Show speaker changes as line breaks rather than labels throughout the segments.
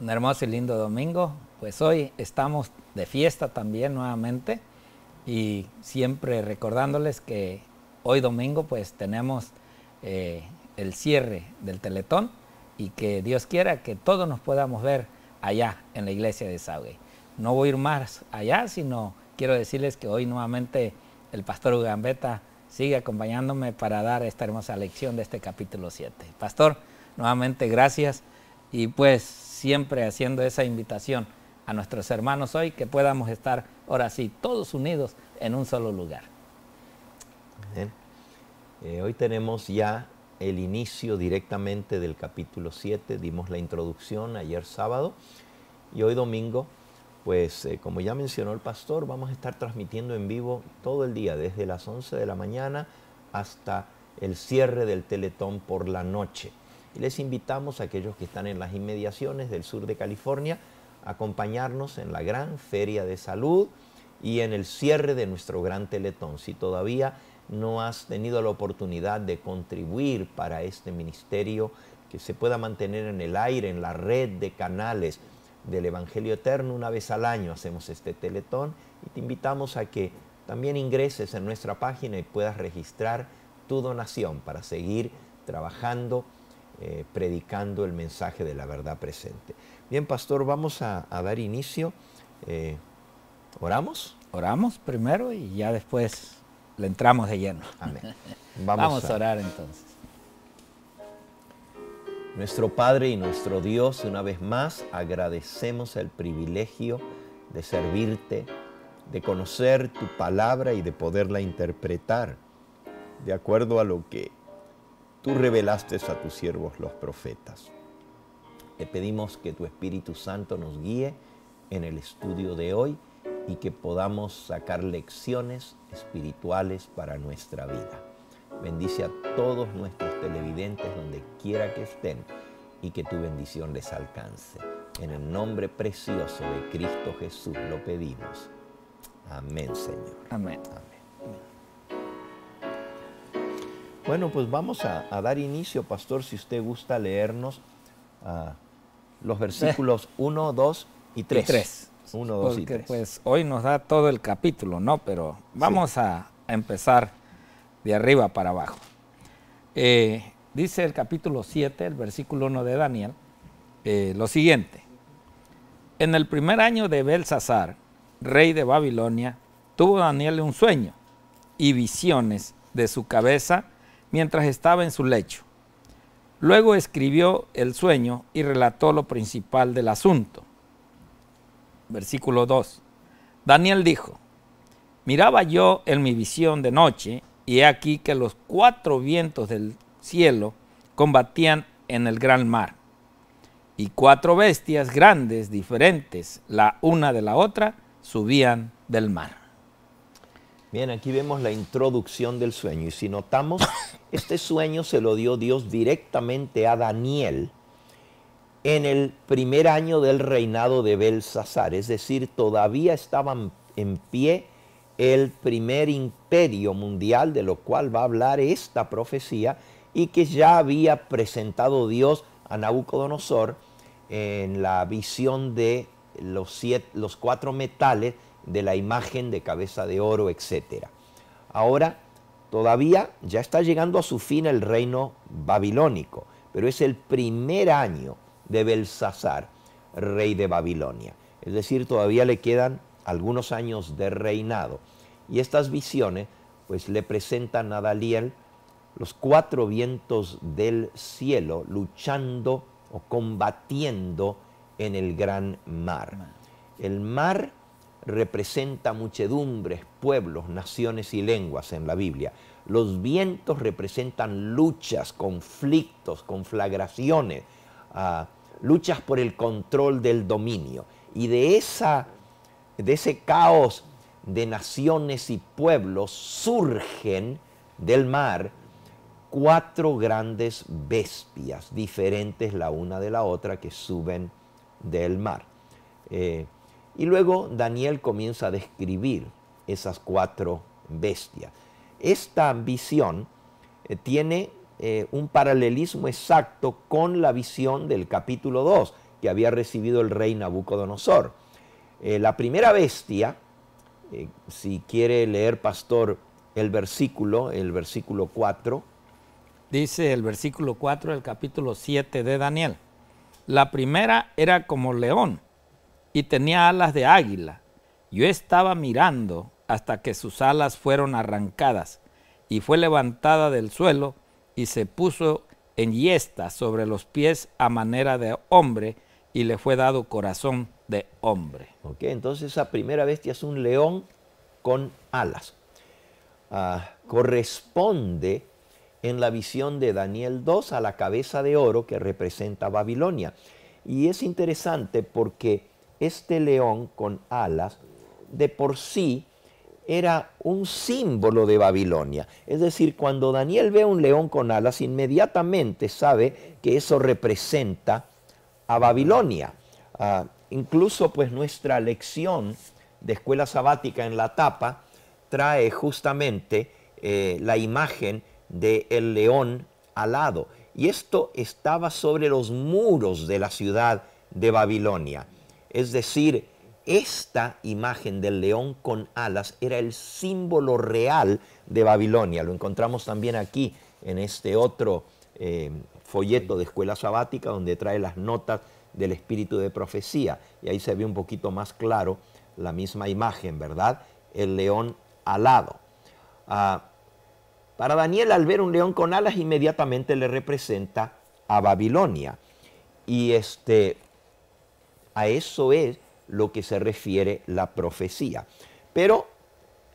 un hermoso y lindo domingo. Pues hoy estamos de fiesta también nuevamente y siempre recordándoles que hoy domingo pues tenemos eh, el cierre del Teletón y que Dios quiera que todos nos podamos ver allá en la iglesia de Saugue. No voy a ir más allá, sino quiero decirles que hoy nuevamente el pastor Ugambeta sigue acompañándome para dar esta hermosa lección de este capítulo 7. Pastor, nuevamente gracias y pues siempre haciendo esa invitación a nuestros hermanos hoy, que podamos estar ahora sí todos unidos en un solo lugar.
Eh, hoy tenemos ya el inicio directamente del capítulo 7, dimos la introducción ayer sábado y hoy domingo, pues eh, como ya mencionó el pastor, vamos a estar transmitiendo en vivo todo el día, desde las 11 de la mañana hasta el cierre del Teletón por la noche les invitamos a aquellos que están en las inmediaciones del sur de California a acompañarnos en la gran feria de salud y en el cierre de nuestro gran teletón. Si todavía no has tenido la oportunidad de contribuir para este ministerio, que se pueda mantener en el aire, en la red de canales del Evangelio Eterno, una vez al año hacemos este teletón y te invitamos a que también ingreses en nuestra página y puedas registrar tu donación para seguir trabajando eh, predicando el mensaje de la verdad presente. Bien, pastor, vamos a, dar inicio. Eh,
¿Oramos? Oramos primero y ya después le entramos de lleno. Vamos, a orar entonces. Nuestro
Padre y nuestro Dios, una vez más, agradecemos el privilegio de servirte, de conocer tu palabra y de poderla interpretar de acuerdo a lo que tú revelaste a tus siervos los profetas. Te pedimos que tu Espíritu Santo nos guíe en el estudio de hoy y que podamos sacar lecciones espirituales para nuestra vida. Bendice a todos nuestros televidentes donde quiera que estén y que tu bendición les alcance. En el nombre precioso de Cristo Jesús lo pedimos. Amén, Señor. Amén. Amén. Bueno, pues vamos a, dar inicio, pastor, si usted gusta leernos
ah, los versículos 1, 2 y 3. 1, 2 y 3. Pues hoy nos da todo el capítulo, ¿no? Pero vamos a, empezar de arriba para abajo. Eh, dice el capítulo 7, el versículo 1 de Daniel, eh, lo siguiente. En el primer año de Belsasar, rey de Babilonia, tuvo Daniel un sueño y visiones de su cabeza mientras estaba en su lecho. Luego escribió el sueño y relató lo principal del asunto. Versículo 2. Daniel dijo, miraba yo en mi visión de noche y he aquí que los cuatro vientos del cielo combatían en el gran mar. Y cuatro bestias grandes, diferentes, la una de la otra, subían del mar. Bien, aquí vemos la introducción del sueño
y si notamos, este sueño se lo dio Dios directamente a Daniel en el primer año del reinado de Belsasar, es decir, todavía estaban en pie el primer imperio mundial de lo cual va a hablar esta profecía y que ya había presentado Dios a Nabucodonosor en la visión de los, los cuatro metales de la imagen de cabeza de oro, etc. Ahora, Todavía ya está llegando a su fin el reino babilónico, pero es el primer año de Belsasar, rey de Babilonia. Es decir, todavía le quedan algunos años de reinado. Y estas visiones pues le presentan a Daniel los cuatro vientos del cielo luchando o combatiendo en el gran mar. El mar representa muchedumbres, pueblos, naciones y lenguas en la Biblia. Los vientos representan luchas, conflictos, conflagraciones, ah, luchas por el control del dominio. Y de, esa, de ese caos de naciones y pueblos surgen del mar cuatro grandes bestias diferentes la una de la otra que suben del mar. Eh, y luego Daniel comienza a describir esas cuatro bestias. Esta visión eh, tiene eh, un paralelismo exacto con la visión del capítulo 2 que había recibido el rey Nabucodonosor. Eh, la primera bestia, si quiere leer, pastor, el versículo, el
versículo 4. Dice el versículo 4 del capítulo 7 de Daniel. La primera era como león y tenía alas de águila. Yo estaba mirando hasta que sus alas fueron arrancadas y fue levantada del suelo y se puso en yesta sobre los pies a manera de hombre y le fue dado corazón de hombre. Ok, entonces esa primera bestia es un león con alas. Ah, corresponde
en la visión de Daniel 2 a la cabeza de oro que representa Babilonia. Y es interesante porque este león con alas de por sí era un símbolo de Babilonia. Es decir, cuando Daniel ve un león con alas, inmediatamente sabe que eso representa a Babilonia. Ah, incluso pues nuestra lección de escuela sabática en la tapa trae justamente eh, la imagen del león alado. Y esto estaba sobre los muros de la ciudad de Babilonia. Es decir, esta imagen del león con alas era el símbolo real de Babilonia. Lo encontramos también aquí en este otro eh, folleto de escuela sabática donde trae las notas del espíritu de profecía. Y ahí se ve un poquito más claro la misma imagen, ¿verdad? El león alado. Ah, para Daniel, al ver un león con alas, inmediatamente le representa a Babilonia. Y este, a eso es lo que se refiere la profecía. Pero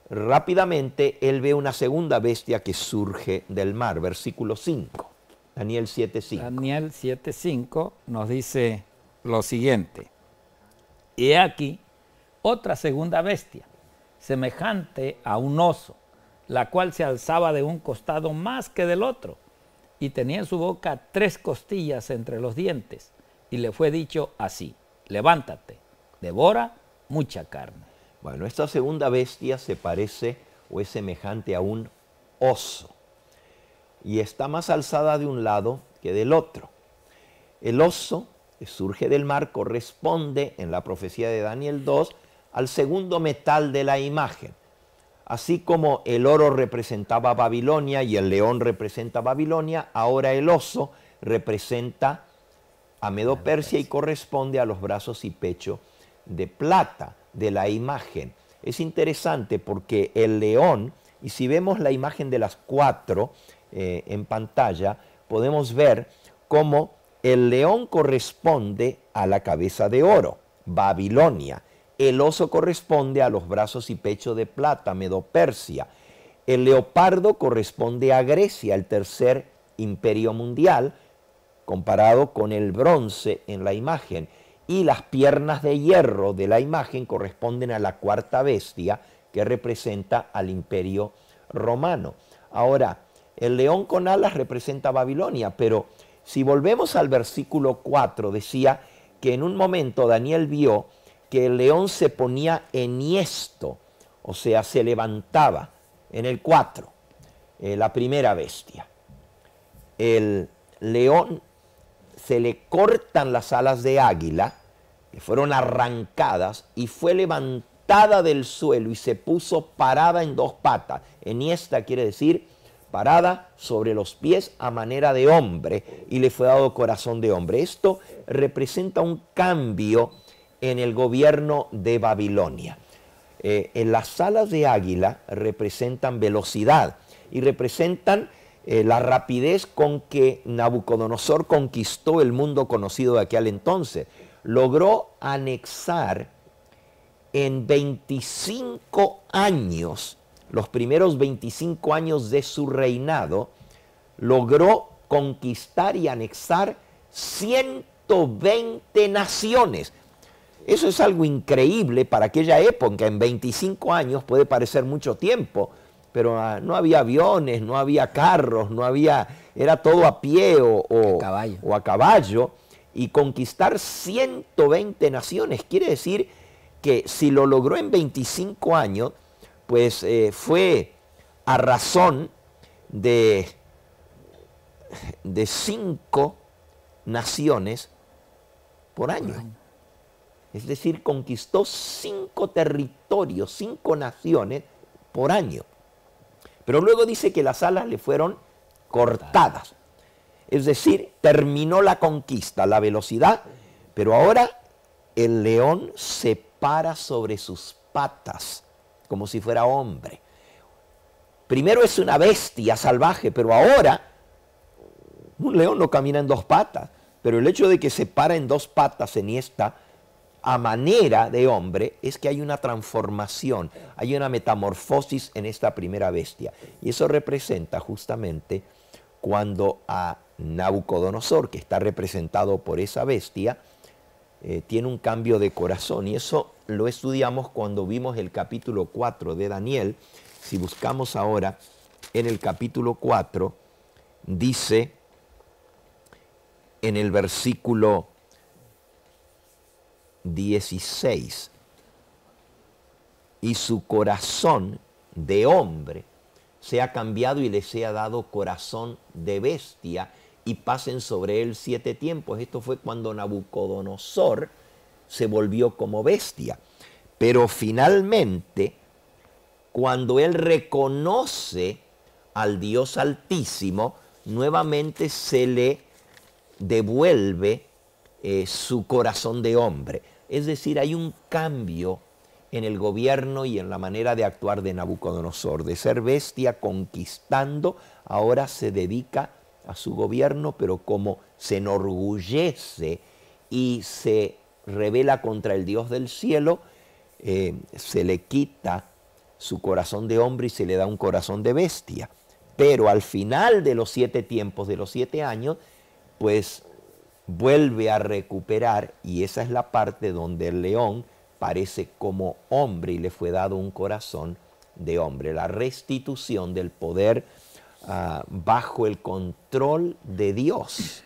rápidamente él ve una segunda bestia que surge del mar, versículo 5. Daniel 7.5. Daniel 7.5
nos dice lo siguiente. Y aquí otra segunda bestia, semejante a un oso, la cual se alzaba de un costado más que del otro, y tenía en su boca tres costillas entre los dientes, y le fue dicho así, levántate, devora mucha carne.
Bueno, esta segunda bestia se parece o es semejante a un oso y está más alzada de un lado que del otro. El oso que surge del mar corresponde en la profecía de Daniel 2 al segundo metal de la imagen. Así como el oro representaba Babilonia y el león representa Babilonia, ahora el oso representa a Medo Persia y corresponde a los brazos y pecho de plata de la imagen. Es interesante porque el león, y si vemos la imagen de las cuatro eh, en pantalla, podemos ver cómo el león corresponde a la cabeza de oro, Babilonia. El oso corresponde a los brazos y pecho de plata, Medopersia. El leopardo corresponde a Grecia, el tercer imperio mundial, comparado con el bronce en la imagen, y las piernas de hierro de la imagen corresponden a la cuarta bestia que representa al imperio romano. Ahora, el león con alas representa Babilonia, pero si volvemos al versículo 4, decía que en un momento Daniel vio que el león se ponía enhiesto, o sea, se levantaba en el 4, eh, la primera bestia. El león se le cortan las alas de águila, que fueron arrancadas, y fue levantada del suelo y se puso parada en dos patas. Eniesta quiere decir parada sobre los pies a manera de hombre y le fue dado corazón de hombre. Esto representa un cambio en el gobierno de Babilonia. Eh, las alas de águila representan velocidad y representan eh, la rapidez con que Nabucodonosor conquistó el mundo conocido de aquel entonces. Logró anexar en 25 años, los primeros 25 años de su reinado, logró conquistar y anexar 120 naciones. Eso es algo increíble para aquella época, en 25 años puede parecer mucho tiempo, pero ah, no había aviones, no había carros, no había, era todo a pie o, a caballo. Y conquistar 120 naciones quiere decir que si lo logró en 25 años, pues eh, fue a razón de, de cinco naciones por año. por año. Es decir, conquistó cinco territorios, cinco naciones por año. Pero luego dice que las alas le fueron cortadas. Es decir, terminó la conquista, la velocidad, pero ahora el león se para sobre sus patas, como si fuera hombre. Primero es una bestia salvaje, pero ahora un león no camina en dos patas, pero el hecho de que se para en dos patas en esta a manera de hombre es que hay una transformación, hay una metamorfosis en esta primera bestia. Y eso representa justamente cuando a Nabucodonosor, que está representado por esa bestia, eh, tiene un cambio de corazón. Y eso lo estudiamos cuando vimos el capítulo 4 de Daniel. Si buscamos ahora en el capítulo 4, dice en el versículo 16. Y su corazón de hombre se ha cambiado y le sea dado corazón de bestia y pasen sobre él siete tiempos. Esto fue cuando Nabucodonosor se volvió como bestia. Pero finalmente, cuando él reconoce al Dios Altísimo, nuevamente se le devuelve eh, su corazón de hombre. Es decir, hay un cambio en el gobierno y en la manera de actuar de Nabucodonosor. De ser bestia conquistando, ahora se dedica a su gobierno, pero como se enorgullece y se revela contra el Dios del cielo, eh, se le quita su corazón de hombre y se le da un corazón de bestia. Pero al final de los siete tiempos, de los siete años, pues vuelve a recuperar y esa es la parte donde el león parece como hombre y le fue dado un corazón de hombre, la restitución del poder ah, bajo el control de Dios.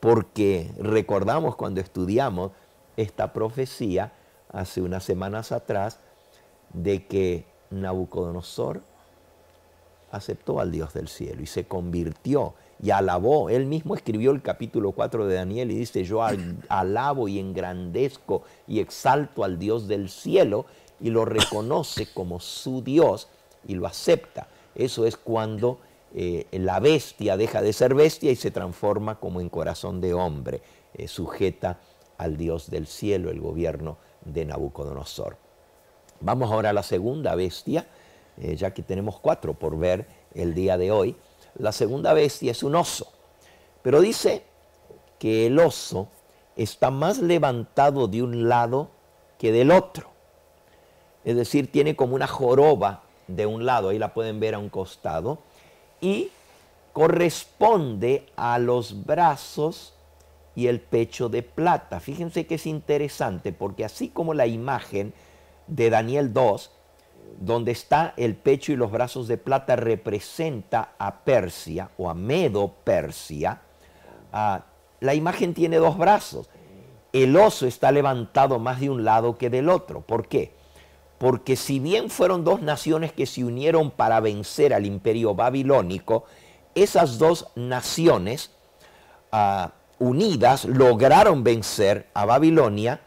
Porque recordamos cuando estudiamos esta profecía hace unas semanas atrás de que Nabucodonosor aceptó al Dios del cielo y se convirtió y alabó. Él mismo escribió el capítulo 4 de Daniel y dice, yo alabo y engrandezco y exalto al Dios del cielo y lo reconoce como su Dios y lo acepta. Eso es cuando eh, la bestia deja de ser bestia y se transforma como en corazón de hombre, eh, sujeta al Dios del cielo, el gobierno de Nabucodonosor. Vamos ahora a la segunda bestia, eh, ya que tenemos cuatro por ver el día de hoy. La segunda bestia es un oso. Pero dice que el oso está más levantado de un lado que del otro. Es decir, tiene como una joroba de un lado, ahí la pueden ver a un costado, y corresponde a los brazos y el pecho de plata. Fíjense que es interesante porque así como la imagen de Daniel 2 donde está el pecho y los brazos de plata, representa a Persia o a Medo Persia. Ah, la imagen tiene dos brazos. El oso está levantado más de un lado que del otro. ¿Por qué? Porque si bien fueron dos naciones que se unieron para vencer al imperio babilónico, esas dos naciones ah, unidas lograron vencer a Babilonia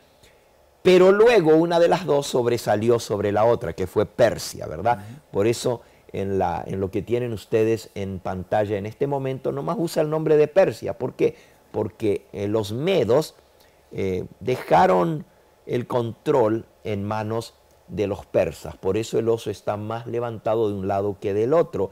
pero luego una de las dos sobresalió sobre la otra, que fue Persia, ¿verdad? Por eso en, la, en lo que tienen ustedes en pantalla en este momento, nomás usa el nombre de Persia. ¿Por qué? Porque eh, los medos eh, dejaron el control en manos de los persas. Por eso el oso está más levantado de un lado que del otro.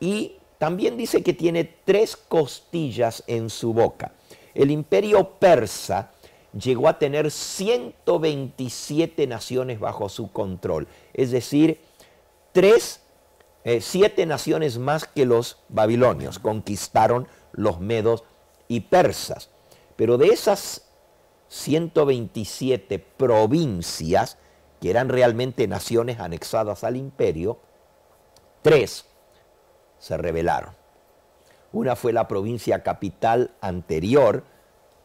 Y también dice que tiene tres costillas en su boca. El imperio persa llegó a tener 127 naciones bajo su control, es decir, tres, eh, siete naciones más que los babilonios conquistaron los medos y persas. Pero de esas 127 provincias, que eran realmente naciones anexadas al imperio, tres se rebelaron. Una fue la provincia capital anterior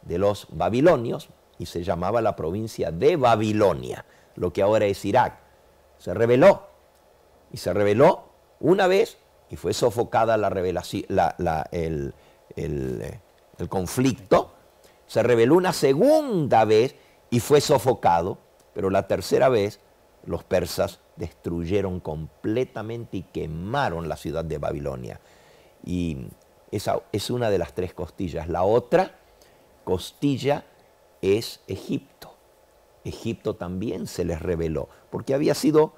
de los babilonios, y se llamaba la provincia de Babilonia, lo que ahora es Irak. Se rebeló y se rebeló una vez y fue sofocada la revelación, el, eh, el conflicto. Se rebeló una segunda vez y fue sofocado, pero la tercera vez los persas destruyeron completamente y quemaron la ciudad de Babilonia. Y esa es una de las tres costillas. La otra costilla es Egipto. Egipto también se les reveló, porque había sido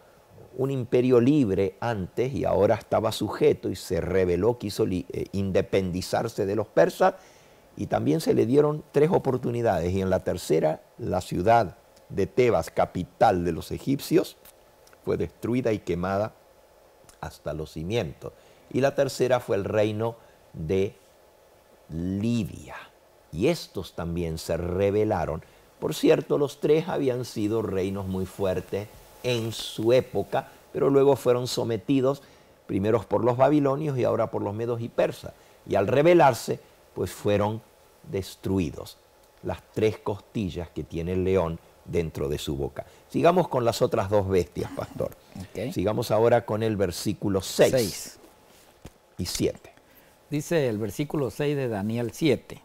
un imperio libre antes y ahora estaba sujeto y se rebeló, quiso eh, independizarse de los persas y también se le dieron tres oportunidades y en la tercera la ciudad de Tebas, capital de los egipcios, fue destruida y quemada hasta los cimientos. Y la tercera fue el reino de Libia y estos también se rebelaron. Por cierto, los tres habían sido reinos muy fuertes en su época, pero luego fueron sometidos primero por los babilonios y ahora por los medos y persas. Y al rebelarse, pues fueron destruidos las tres costillas que tiene el león dentro de su boca. Sigamos con las otras dos bestias, pastor. Sigamos ahora con el versículo 6 y 7.
Dice el versículo 6 de Daniel 7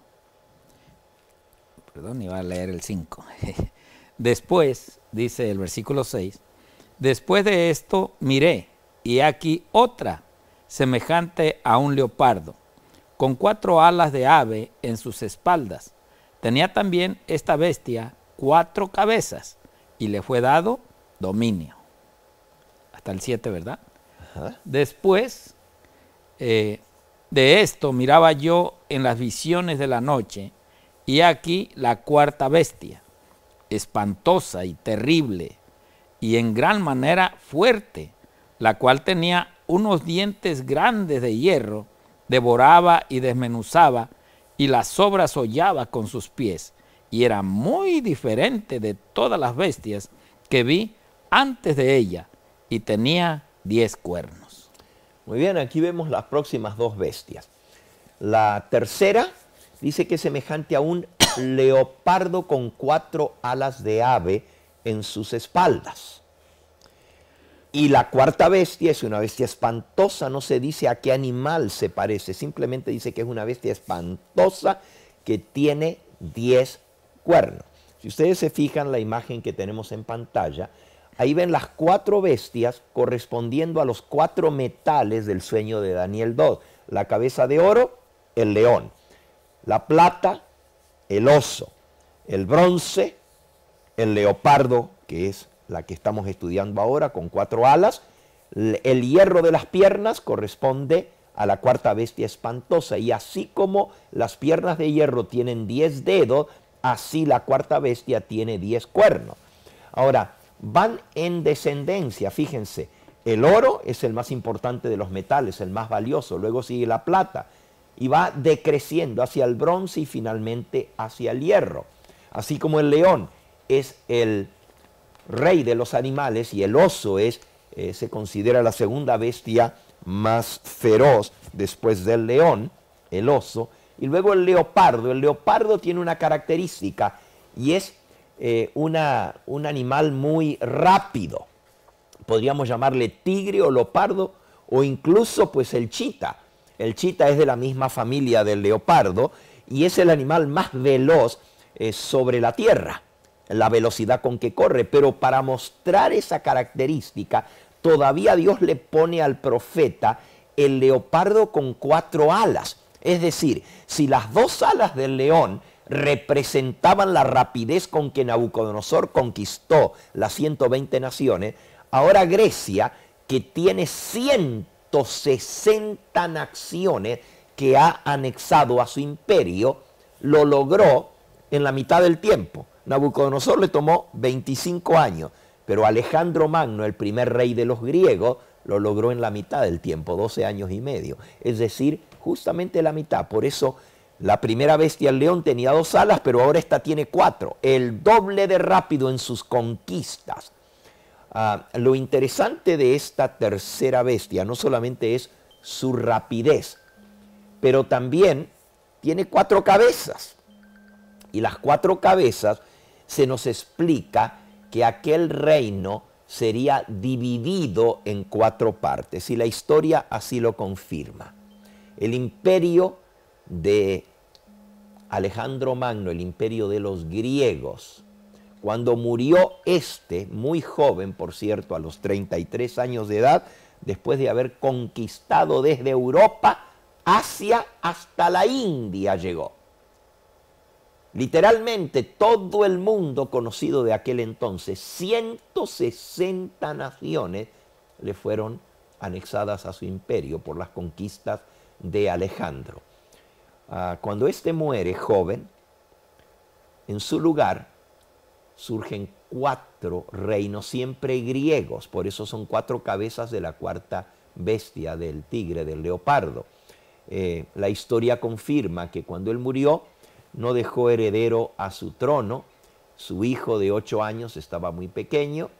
perdón, iba a leer el 5. Después, dice el versículo 6, después de esto miré, y aquí otra, semejante a un leopardo, con cuatro alas de ave en sus espaldas. Tenía también esta bestia cuatro cabezas, y le fue dado dominio. Hasta el 7, ¿verdad? Después eh, de esto miraba yo en las visiones de la noche, y aquí la cuarta bestia, espantosa y terrible, y en gran manera fuerte, la cual tenía unos dientes grandes de hierro, devoraba y desmenuzaba, y las obras hollaba con sus pies, y era muy diferente de todas las bestias que vi antes de ella, y tenía diez cuernos. Muy bien, aquí vemos las próximas
dos bestias. La tercera dice que es semejante a un leopardo con cuatro alas de ave en sus espaldas. Y la cuarta bestia es una bestia espantosa, no se dice a qué animal se parece, simplemente dice que es una bestia espantosa que tiene diez cuernos. Si ustedes se fijan la imagen que tenemos en pantalla, ahí ven las cuatro bestias correspondiendo a los cuatro metales del sueño de Daniel 2. La cabeza de oro, el león la plata, el oso, el bronce, el leopardo, que es la que estamos estudiando ahora con cuatro alas, el hierro de las piernas corresponde a la cuarta bestia espantosa, y así como las piernas de hierro tienen diez dedos, así la cuarta bestia tiene diez cuernos. Ahora, van en descendencia, fíjense, el oro es el más importante de los metales, el más valioso, luego sigue la plata, y va decreciendo hacia el bronce y finalmente hacia el hierro. Así como el león es el rey de los animales y el oso es, eh, se considera la segunda bestia más feroz después del león, el oso, y luego el leopardo. El leopardo tiene una característica y es eh, una, un animal muy rápido. Podríamos llamarle tigre o leopardo o incluso pues el chita el chita es de la misma familia del leopardo y es el animal más veloz eh, sobre la tierra, la velocidad con que corre. Pero para mostrar esa característica, todavía Dios le pone al profeta el leopardo con cuatro alas. Es decir, si las dos alas del león representaban la rapidez con que Nabucodonosor conquistó las 120 naciones, ahora Grecia, que tiene 100 60 naciones que ha anexado a su imperio, lo logró en la mitad del tiempo. Nabucodonosor le tomó 25 años, pero Alejandro Magno, el primer rey de los griegos, lo logró en la mitad del tiempo, 12 años y medio. Es decir, justamente la mitad. Por eso la primera bestia, el león, tenía dos alas, pero ahora esta tiene cuatro. El doble de rápido en sus conquistas. Ah, lo interesante de esta tercera bestia no solamente es su rapidez, pero también tiene cuatro cabezas. Y las cuatro cabezas se nos explica que aquel reino sería dividido en cuatro partes, y la historia así lo confirma. El imperio de Alejandro Magno, el imperio de los griegos, cuando murió este, muy joven, por cierto, a los 33 años de edad, después de haber conquistado desde Europa, Asia hasta la India llegó. Literalmente todo el mundo conocido de aquel entonces, 160 naciones le fueron anexadas a su imperio por las conquistas de Alejandro. Ah, cuando éste muere joven, en su lugar surgen cuatro reinos, siempre griegos, por eso son cuatro cabezas de la cuarta bestia, del tigre, del leopardo. Eh, la historia confirma que cuando él murió no dejó heredero a su trono, su hijo de ocho años estaba muy pequeño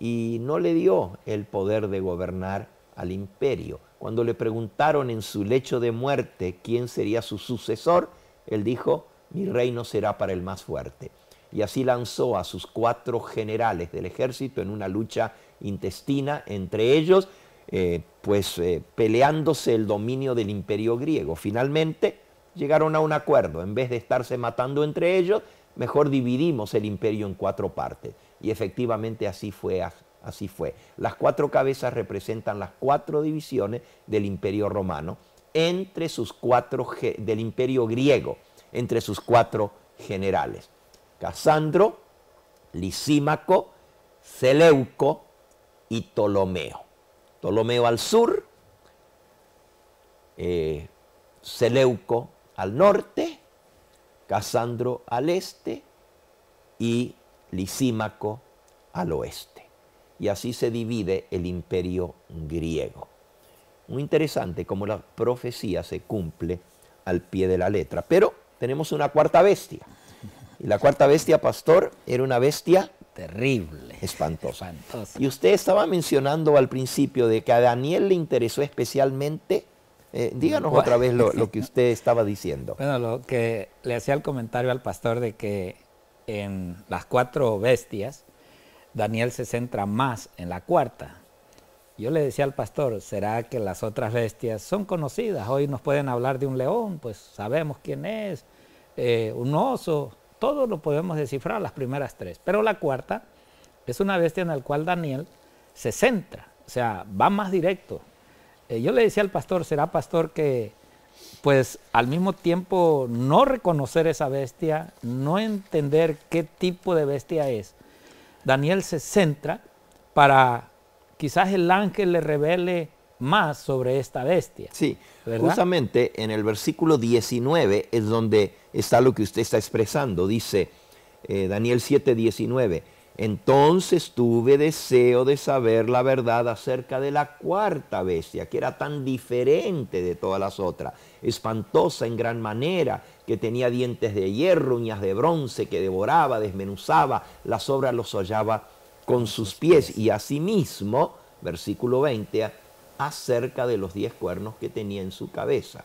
y no le dio el poder de gobernar al imperio. Cuando le preguntaron en su lecho de muerte quién sería su sucesor, él dijo, mi reino será para el más fuerte y así lanzó a sus cuatro generales del ejército en una lucha intestina entre ellos, eh, pues eh, peleándose el dominio del imperio griego. Finalmente llegaron a un acuerdo, en vez de estarse matando entre ellos, mejor dividimos el imperio en cuatro partes. Y efectivamente así fue. Así fue. Las cuatro cabezas representan las cuatro divisiones del imperio romano, entre sus cuatro, del imperio griego, entre sus cuatro generales. Casandro, Lisímaco, Seleuco y Ptolomeo. Ptolomeo al sur, eh, Seleuco al norte, Casandro al este y Lisímaco al oeste. Y así se divide el imperio griego. Muy interesante cómo la profecía se cumple al pie de la letra. Pero tenemos una cuarta bestia. Y la cuarta bestia, pastor, era una bestia terrible. Espantosa. Y usted estaba mencionando al principio de que a Daniel le interesó especialmente. Eh, díganos otra vez lo, que usted estaba diciendo.
Bueno, lo que le hacía el comentario al pastor de que en las cuatro bestias, Daniel se centra más en la cuarta. Yo le decía al pastor, ¿será que las otras bestias son conocidas? Hoy nos pueden hablar de un león, pues sabemos quién es, eh, un oso, todo lo podemos descifrar, las primeras tres. Pero la cuarta es una bestia en la cual Daniel se centra, o sea, va más directo. Eh, yo le decía al pastor, será pastor que pues al mismo tiempo no reconocer esa bestia, no entender qué tipo de bestia es. Daniel se centra para quizás el ángel le revele más sobre esta bestia. Sí,
justamente en el versículo 19 es donde está lo que usted está expresando. Dice eh, Daniel 7, 19. Entonces tuve deseo de saber la verdad acerca de la cuarta bestia, que era tan diferente de todas las otras, espantosa en gran manera, que tenía dientes de hierro, uñas de bronce, que devoraba, desmenuzaba, las obras los hollaba con sus pies. Y asimismo, versículo 20, acerca de los diez cuernos que tenía en su cabeza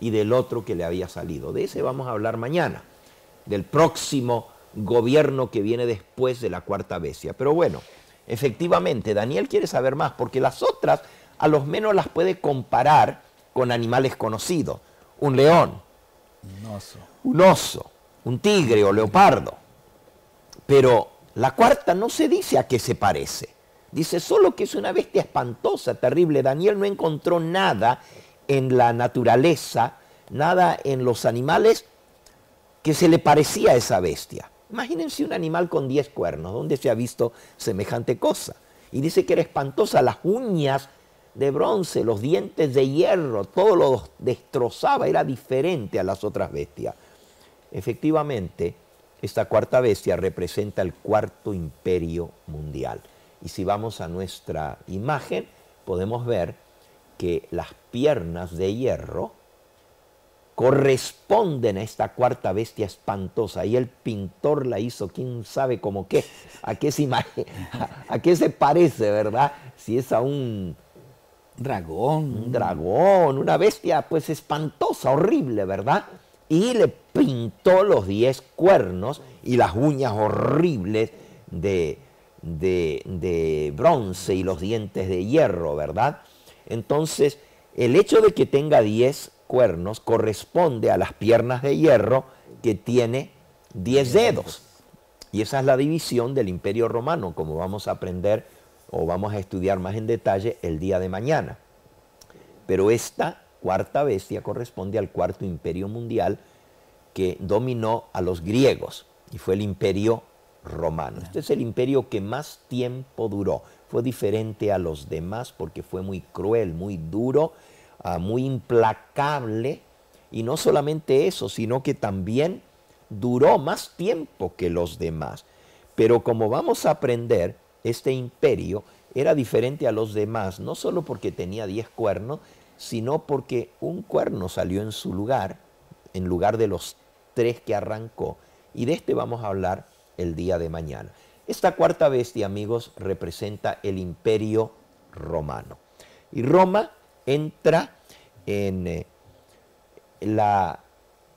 y del otro que le había salido. De ese vamos a hablar mañana, del próximo gobierno que viene después de la cuarta bestia. Pero bueno, efectivamente, Daniel quiere saber más, porque las otras a lo menos las puede comparar con animales conocidos. Un león, un oso, un, oso, un tigre o leopardo. Pero la cuarta no se dice a qué se parece. Dice, solo que es una bestia espantosa, terrible. Daniel no encontró nada en la naturaleza, nada en los animales que se le parecía a esa bestia. Imagínense un animal con diez cuernos, ¿dónde se ha visto semejante cosa? Y dice que era espantosa, las uñas de bronce, los dientes de hierro, todo lo destrozaba, era diferente a las otras bestias. Efectivamente, esta cuarta bestia representa el cuarto imperio mundial. Y si vamos a nuestra imagen, podemos ver que las piernas de hierro corresponden a esta cuarta bestia espantosa. Y el pintor la hizo, quién sabe cómo qué, a qué se, a, qué se parece, ¿verdad? Si es a un dragón. Un dragón, una bestia pues espantosa, horrible, ¿verdad? Y le pintó los diez cuernos y las uñas horribles de, de, bronce y los dientes de hierro, ¿verdad? Entonces, el hecho de que tenga 10 cuernos corresponde a las piernas de hierro que tiene 10 dedos. Y esa es la división del imperio romano, como vamos a aprender o vamos a estudiar más en detalle el día de mañana. Pero esta cuarta bestia corresponde al cuarto imperio mundial que dominó a los griegos y fue el imperio romano. Este es el imperio que más tiempo duró. Fue diferente a los demás porque fue muy cruel, muy duro, ah, muy implacable. Y no solamente eso, sino que también duró más tiempo que los demás. Pero como vamos a aprender, este imperio era diferente a los demás, no solo porque tenía diez cuernos, sino porque un cuerno salió en su lugar, en lugar de los tres que arrancó. Y de este vamos a hablar el día de mañana. Esta cuarta bestia, amigos, representa el imperio romano. Y Roma entra en eh, la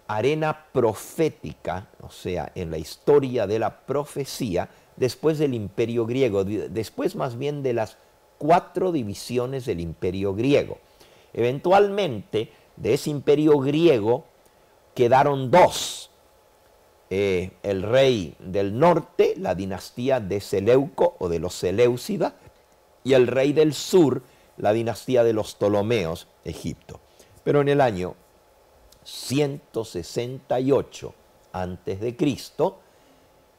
arena profética, o sea, en la historia de la profecía, después del imperio griego, después más bien de las cuatro divisiones del imperio griego. Eventualmente, de ese imperio griego quedaron dos, eh, el rey del norte, la dinastía de Seleuco o de los Seleucidas, y el rey del sur, la dinastía de los Ptolomeos, Egipto. Pero en el año 168 a.C.,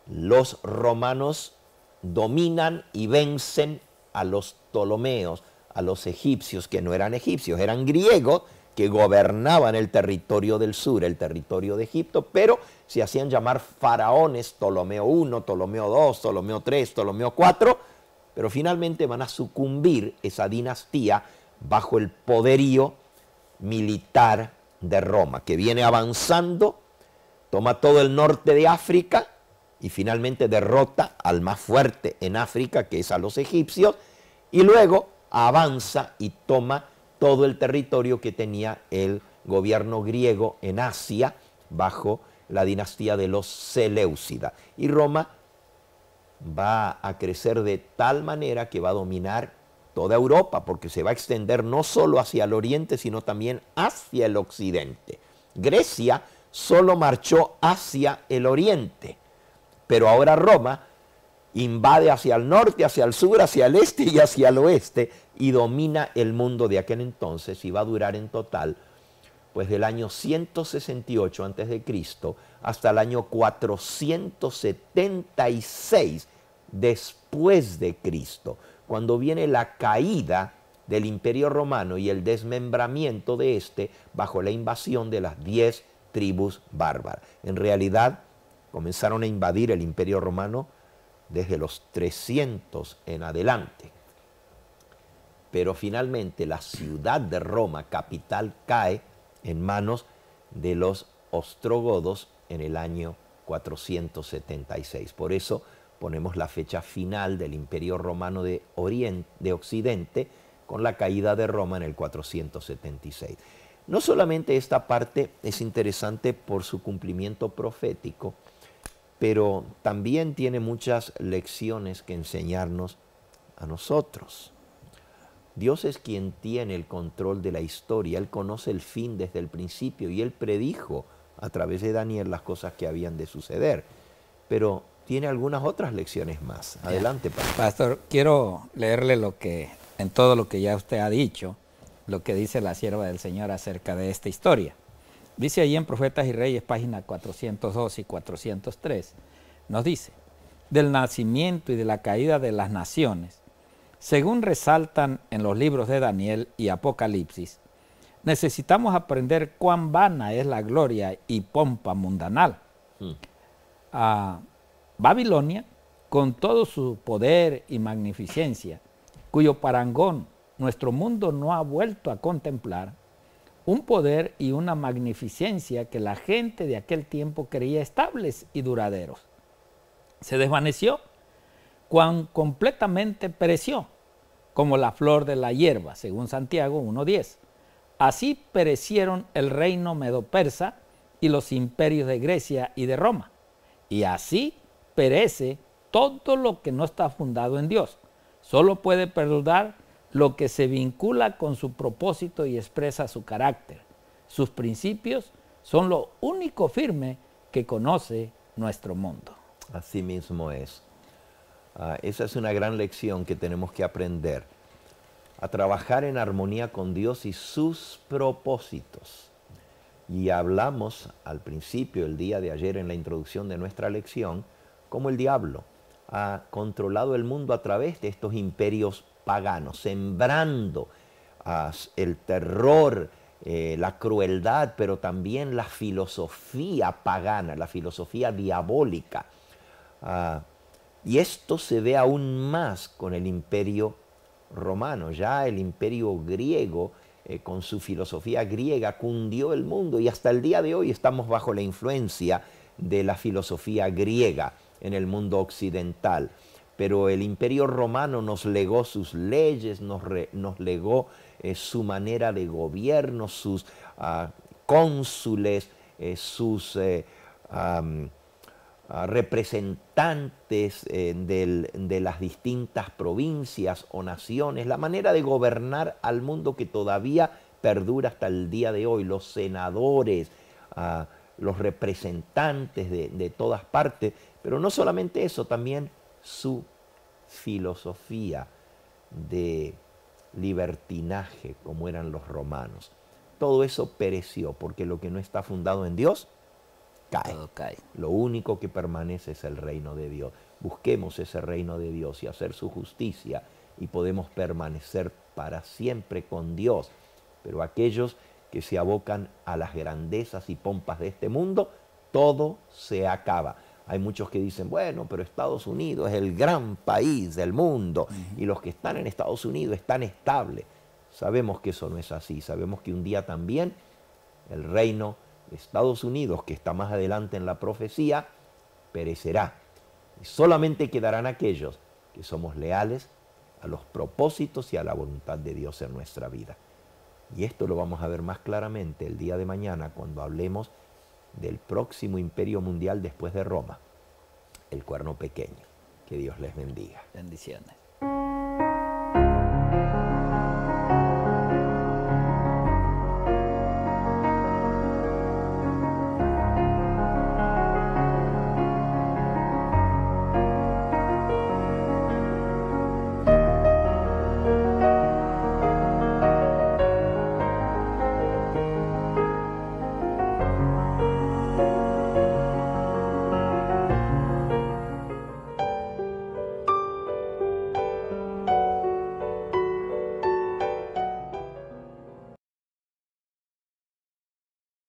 los romanos dominan y vencen a los Ptolomeos, a los egipcios, que no eran egipcios, eran griegos, que gobernaban el territorio del sur, el territorio de Egipto, pero se hacían llamar faraones, Ptolomeo I, Ptolomeo II, Ptolomeo III, Ptolomeo IV, pero finalmente van a sucumbir esa dinastía bajo el poderío militar de Roma, que viene avanzando, toma todo el norte de África y finalmente derrota al más fuerte en África, que es a los egipcios, y luego avanza y toma todo el territorio que tenía el gobierno griego en Asia bajo la dinastía de los Seleucida. Y Roma va a crecer de tal manera que va a dominar toda Europa, porque se va a extender no solo hacia el oriente, sino también hacia el occidente. Grecia solo marchó hacia el oriente, pero ahora Roma invade hacia el norte, hacia el sur, hacia el este y hacia el oeste y domina el mundo de aquel entonces y va a durar en total pues del año 168 antes de Cristo hasta el año 476 después de Cristo, cuando viene la caída del Imperio Romano y el desmembramiento de este bajo la invasión de las diez tribus bárbaras. En realidad comenzaron a invadir el Imperio Romano desde los 300 en adelante. Pero finalmente la ciudad de Roma, capital, cae en manos de los ostrogodos en el año 476. Por eso ponemos la fecha final del Imperio Romano de, Oriente, de Occidente con la caída de Roma en el 476. No solamente esta parte es interesante por su cumplimiento profético, pero también tiene muchas lecciones que enseñarnos a nosotros. Dios es quien tiene el control de la historia, Él conoce el fin desde el principio y Él predijo a través de Daniel las cosas que habían de suceder.
Pero tiene algunas otras lecciones más. Adelante, Pastor. Pastor, quiero leerle lo que, en todo lo que ya usted ha dicho, lo que dice la sierva del Señor acerca de esta historia. Dice ahí en Profetas y Reyes, páginas 402 y 403, nos dice, del nacimiento y de la caída de las naciones, según resaltan en los libros de Daniel y Apocalipsis, necesitamos aprender cuán vana es la gloria y pompa mundanal. Hmm. A ah, Babilonia, con todo su poder y magnificencia, cuyo parangón nuestro mundo no ha vuelto a contemplar, un poder y una magnificencia que la gente de aquel tiempo creía estables y duraderos. Se desvaneció, cuan completamente pereció, como la flor de la hierba, según Santiago 1.10. Así perecieron el reino medo-persa y los imperios de Grecia y de Roma. Y así perece todo lo que no está fundado en Dios. Solo puede perdurar lo que se vincula con su propósito y expresa su carácter. Sus principios son lo único firme que conoce nuestro mundo.
Así mismo es. Ah, esa es una gran lección que tenemos que aprender, a trabajar en armonía con Dios y sus propósitos. Y hablamos al principio, el día de ayer, en la introducción de nuestra lección, cómo el diablo ha controlado el mundo a través de estos imperios pagano sembrando ah, el terror, eh, la crueldad, pero también la filosofía pagana, la filosofía diabólica. Ah, y esto se ve aún más con el imperio romano. Ya el imperio griego, eh, con su filosofía griega, cundió el mundo y hasta el día de hoy estamos bajo la influencia de la filosofía griega en el mundo occidental pero el imperio romano nos legó sus leyes, nos, legó eh, su manera de gobierno, sus ah, cónsules, eh, sus eh, ah, representantes de las distintas provincias o naciones, la manera de gobernar al mundo que todavía perdura hasta el día de hoy, los senadores, ah, los representantes de, todas partes, pero no solamente eso, también su filosofía de libertinaje como eran los romanos. Todo eso pereció porque lo que no está fundado en Dios cae. Lo único que permanece es el reino de Dios. Busquemos ese reino de Dios y hacer su justicia y podemos permanecer para siempre con Dios. Pero aquellos que se abocan a las grandezas y pompas de este mundo, todo se acaba. Hay muchos que dicen, bueno, pero Estados Unidos es el gran país del mundo y los que están en Estados Unidos están estables. Sabemos que eso no es así, sabemos que un día también el reino de Estados Unidos, que está más adelante en la profecía, perecerá. Y solamente quedarán aquellos que somos leales a los propósitos y a la voluntad de Dios en nuestra vida. Y esto lo vamos a ver más claramente el día de mañana cuando hablemos del próximo imperio mundial después de Roma, el cuerno pequeño. Que Dios les bendiga. Bendiciones.